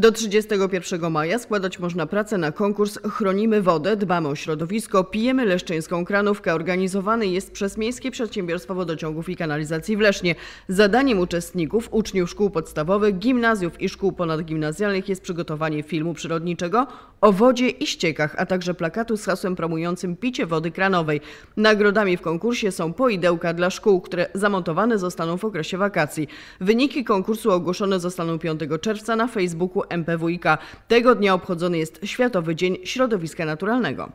Do 31 maja składać można pracę na konkurs Chronimy wodę, dbamy o środowisko, pijemy leszczyńską kranówkę. Organizowany jest przez Miejskie Przedsiębiorstwo Wodociągów i Kanalizacji w Lesznie. Zadaniem uczestników, uczniów szkół podstawowych, gimnazjów i szkół ponadgimnazjalnych jest przygotowanie filmu przyrodniczego o wodzie i ściekach, a także plakatu z hasłem promującym picie wody kranowej. Nagrodami w konkursie są poidełka dla szkół, które zamontowane zostaną w okresie wakacji. Wyniki konkursu ogłoszone zostaną 5 czerwca na Facebooku MPWiK. Tego dnia obchodzony jest Światowy Dzień Środowiska Naturalnego.